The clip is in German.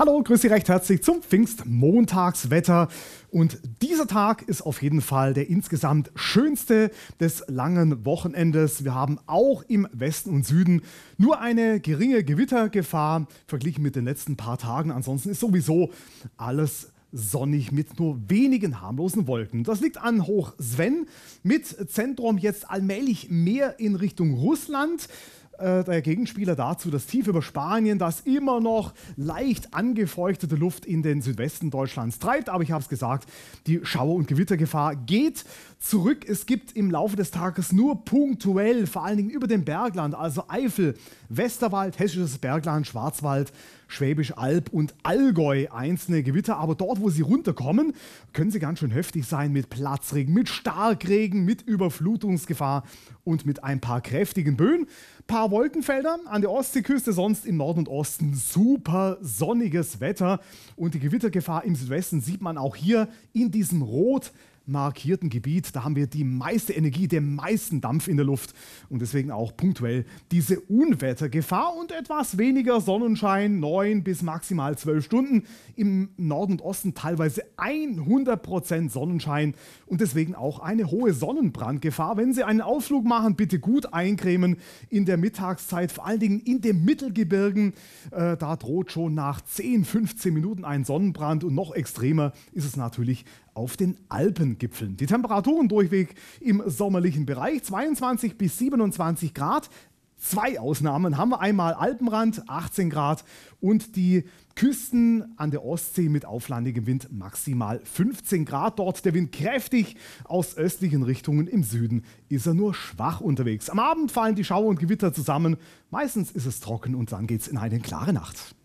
Hallo, grüß Sie recht herzlich zum Pfingstmontagswetter. Und dieser Tag ist auf jeden Fall der insgesamt schönste des langen Wochenendes. Wir haben auch im Westen und Süden nur eine geringe Gewittergefahr verglichen mit den letzten paar Tagen. Ansonsten ist sowieso alles sonnig mit nur wenigen harmlosen Wolken. Das liegt an Hoch Sven mit Zentrum jetzt allmählich mehr in Richtung Russland äh, der Gegenspieler dazu dass tief über Spanien, das immer noch leicht angefeuchtete Luft in den Südwesten Deutschlands treibt. Aber ich habe es gesagt, die Schauer- und Gewittergefahr geht zurück. Es gibt im Laufe des Tages nur punktuell, vor allen Dingen über dem Bergland, also Eifel, Westerwald, Hessisches Bergland, Schwarzwald, Schwäbisch Alb und Allgäu einzelne Gewitter, aber dort, wo sie runterkommen, können sie ganz schön heftig sein mit Platzregen, mit Starkregen, mit Überflutungsgefahr und mit ein paar kräftigen Böen. Paar Wolkenfelder an der Ostseeküste, sonst im Norden und Osten super sonniges Wetter und die Gewittergefahr im Südwesten sieht man auch hier in diesem Rot markierten Gebiet, da haben wir die meiste Energie, den meisten Dampf in der Luft und deswegen auch punktuell diese Unwettergefahr und etwas weniger Sonnenschein, 9 bis maximal 12 Stunden, im Norden und Osten teilweise 100% Sonnenschein und deswegen auch eine hohe Sonnenbrandgefahr. Wenn Sie einen Ausflug machen, bitte gut eincremen in der Mittagszeit, vor allen Dingen in den Mittelgebirgen, äh, da droht schon nach 10, 15 Minuten ein Sonnenbrand und noch extremer ist es natürlich auf den Alpengipfeln. Die Temperaturen durchweg im sommerlichen Bereich 22 bis 27 Grad. Zwei Ausnahmen haben wir einmal Alpenrand 18 Grad und die Küsten an der Ostsee mit auflandigem Wind maximal 15 Grad. Dort der Wind kräftig aus östlichen Richtungen. Im Süden ist er nur schwach unterwegs. Am Abend fallen die Schauer und Gewitter zusammen. Meistens ist es trocken und dann geht es in eine klare Nacht.